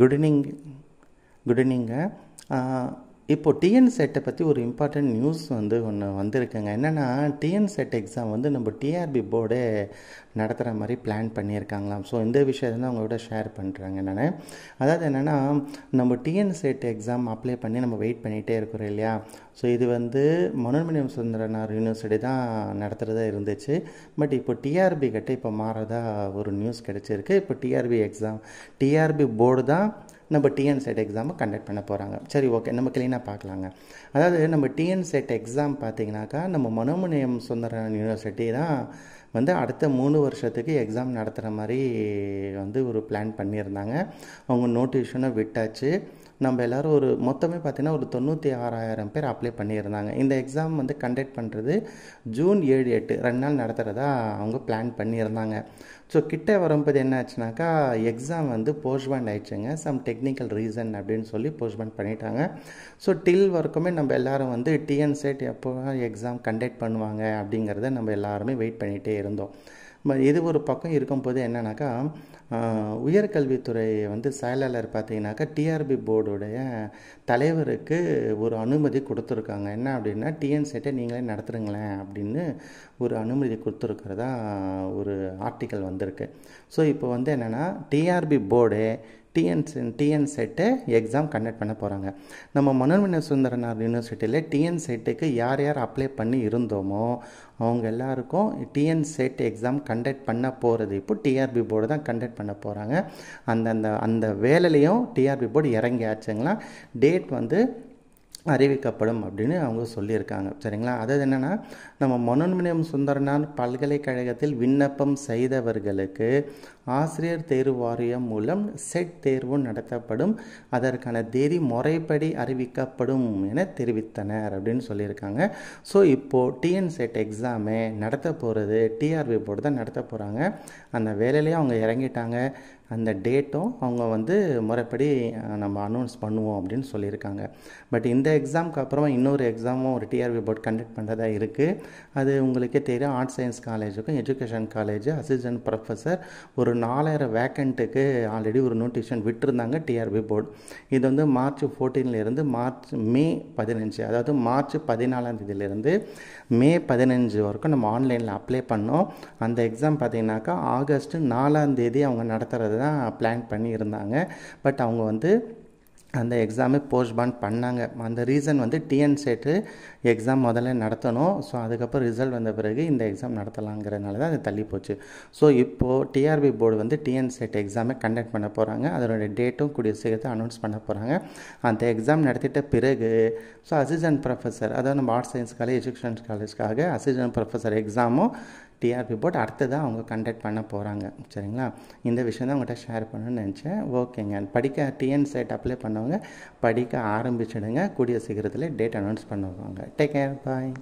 good evening good evening இப்போது T N செட்டை பற்றி ஒரு இம்பார்ட்டண்ட் நியூஸ் வந்து ஒன்று வந்திருக்குங்க என்னென்னா டிஎன் செட் எக்ஸாம் வந்து நம்ம டிஆர்பி போர்டு நடத்துகிற மாதிரி பிளான் பண்ணியிருக்காங்களாம் ஸோ இந்த விஷயத்தை தான் அவங்களோட ஷேர் பண்ணுறாங்க என்னென்ன அதாவது என்னென்னா நம்ம டிஎன் செட் எக்ஸாம் அப்ளை பண்ணி நம்ம வெயிட் பண்ணிகிட்டே இருக்கிறோம் இல்லையா ஸோ இது வந்து மனோன்மணியம் சுந்தரனார் யூனிவர்சிட்டி தான் நடத்துகிறதா இருந்துச்சு பட் இப்போ டிஆர்பி கிட்டே இப்போ மாறதா ஒரு நியூஸ் கிடச்சிருக்கு இப்போ டிஆர்பி எக்ஸாம் டிஆர்பி போர்டு தான் நம்ம டிஎன் செட் எக்ஸாமை கண்டக்ட் பண்ண போகிறாங்க சரி ஓகே நம்ம க்ளீனாக பார்க்கலாங்க அதாவது நம்ம டிஎன் செட் எக்ஸாம் பார்த்திங்கனாக்கா நம்ம மனோமனியம் சுந்தரன் யூனிவர்சிட்டி தான் வந்து அடுத்த மூணு வருஷத்துக்கு எக்ஸாம் நடத்துகிற மாதிரி வந்து ஒரு பிளான் பண்ணியிருந்தாங்க அவங்க நோட்டிஃபிகேஷனை விட்டாச்சு நம்ம எல்லோரும் ஒரு மொத்தமே பார்த்தீங்கன்னா ஒரு தொண்ணூற்றி ஆறாயிரம் பேர் அப்ளை பண்ணியிருந்தாங்க இந்த எக்ஸாம் வந்து கண்டக்ட் பண்ணுறது ஜூன் ஏழு எட்டு ரெண்டு நாள் நடத்துகிறதா அவங்க பிளான் பண்ணியிருந்தாங்க ஸோ கிட்டே வரும்போது என்ன ஆச்சுனாக்கா எக்ஸாம் வந்து போஸ்ட்பேண்ட் ஆயிடுச்சுங்க சம் டெக்னிக்கல் ரீசன் அப்படின்னு சொல்லி போஸ்ட்பேண்ட் பண்ணிட்டாங்க ஸோ டில் வரைக்குமே நம்ம எல்லோரும் வந்து டிஎன்சேட் எப்போ எக்ஸாம் கண்டக்ட் பண்ணுவாங்க அப்படிங்கிறத நம்ம எல்லாருமே வெயிட் பண்ணிகிட்டே இருந்தோம் இது ஒரு பக்கம் இருக்கும்போது என்னென்னாக்கா உயர்கல்வித்துறை வந்து செயலாளர் பார்த்தீங்கன்னாக்கா டிஆர்பி போர்டுடைய தலைவருக்கு ஒரு அனுமதி கொடுத்துருக்காங்க என்ன அப்படின்னா டிஎன்சேட்டை நீங்களே நடத்துருங்களேன் அப்படின்னு ஒரு அனுமதி கொடுத்துருக்கிறதா ஒரு ஆர்டிக்கல் வந்திருக்கு ஸோ இப்போ வந்து என்னென்னா TRB board TNC TN SET exam conduct பண்ண போகிறாங்க நம்ம மனோன்மணி சுந்தரனார் யூனிவர்சிட்டியில் டிஎன் செட்டுக்கு யார் யார் அப்ளை பண்ணி இருந்தோமோ அவங்க எல்லாருக்கும் டிஎன் செட் எக்ஸாம் கண்டக்ட் பண்ண போகிறது இப்போ டிஆர்பி போர்டு தான் கண்டக்ட் பண்ண போகிறாங்க அந்த அந்த அந்த வேலையிலையும் டிஆர்பி போர்டு இறங்கியாச்சுங்களா டேட் வந்து அறிவிக்கப்படும் அப்படின்னு அவங்க சொல்லியிருக்காங்க சரிங்களா அது என்னென்னா நம்ம மனோன்மணியம் சுந்தரனார் பல்கலைக்கழகத்தில் விண்ணப்பம் செய்தவர்களுக்கு ஆசிரியர் தேர்வு வாரியம் மூலம் செட் தேர்வு நடத்தப்படும் அதற்கான தேதி முறைப்படி அறிவிக்கப்படும் என தெரிவித்தனர் அப்படின்னு சொல்லியிருக்காங்க ஸோ இப்போது டிஎன் செட் எக்ஸாமு நடத்த போகிறது டிஆர்பி போர்டு தான் நடத்த போகிறாங்க அந்த வேலையிலேயே அவங்க இறங்கிட்டாங்க அந்த டேட்டும் அவங்க வந்து முறைப்படி நம்ம அனௌன்ஸ் பண்ணுவோம் அப்படின்னு சொல்லியிருக்காங்க பட் இந்த எக்ஸாமுக்கு அப்புறம் இன்னொரு எக்ஸாமும் ஒரு டிஆர்பி போர்ட் கண்டக்ட் பண்ணுறதா இருக்குது அது உங்களுக்கே தெரியும் ஆர்ட்ஸ் சயின்ஸ் காலேஜுக்கும் எஜுகேஷன் காலேஜ் அசிஸ்டன்ட் ப்ரொஃபஸர் ஒரு நாலாயிரம் வேக்கண்ட்டுக்கு ஆல்ரெடி ஒரு நோட்டிஃபிகேஷன் விட்டுருந்தாங்க டிஆர்பி போர்டு இது வந்து மார்ச் ஃபோர்டீன்லேருந்து மார்ச் மே பதினஞ்சு அதாவது மார்ச் பதினாலாம் தேதியிலேருந்து மே பதினஞ்சு வரைக்கும் நம்ம ஆன்லைனில் அப்ளை பண்ணோம் அந்த எக்ஸாம் பார்த்தீங்கன்னாக்கா ஆகஸ்ட் நாலாம் தேதி அவங்க நடத்துகிறது தான் பிளான் பண்ணியிருந்தாங்க பட் அவங்க வந்து அந்த எக்ஸாமே போஸ்ட்பான் பண்ணாங்க அந்த ரீசன் வந்து டிஎன்சேட்டு எக்ஸாம் முதல்ல நடத்தணும் ஸோ அதுக்கப்புறம் ரிசல்ட் வந்த பிறகு இந்த எக்ஸாம் நடத்தலாங்கிறதுனால தான் அது தள்ளி போச்சு ஸோ இப்போது டிஆர்பி போர்டு வந்து டிஎன்சேட் எக்ஸாமே கண்டக்ட் பண்ண போகிறாங்க அதனுடைய டேட்டும் கூடிய சேர்த்து அனௌன்ஸ் பண்ண போகிறாங்க அந்த எக்ஸாம் நடத்திட்ட பிறகு ஸோ அசிஸ்டன்ட் ப்ரொஃபஸர் அதாவது நம்ம ஆர்ட்ஸ் சயின்ஸ் காலேஜ் எஜுகேஷன் காலேஜ்க்காக அசிஸ்டன்ட் ப்ரொஃபஸர் எக்ஸாமும் டிஆர்பி போர்ட் அடுத்ததாக அவங்க கண்டக்ட் பண்ண போகிறாங்க சரிங்களா இந்த விஷயம் தான் உங்கள்கிட்ட ஷேர் பண்ணணும்னு நினச்சேன் ஓகேங்க படிக்க டிஎன் சைட் அப்ளை பண்ணவங்க படிக்க ஆரம்பிச்சிடுங்க கூடிய சீக்கிரத்தில் டேட் அனௌன்ஸ் பண்ணுவாங்க டேக் கேர் பாய்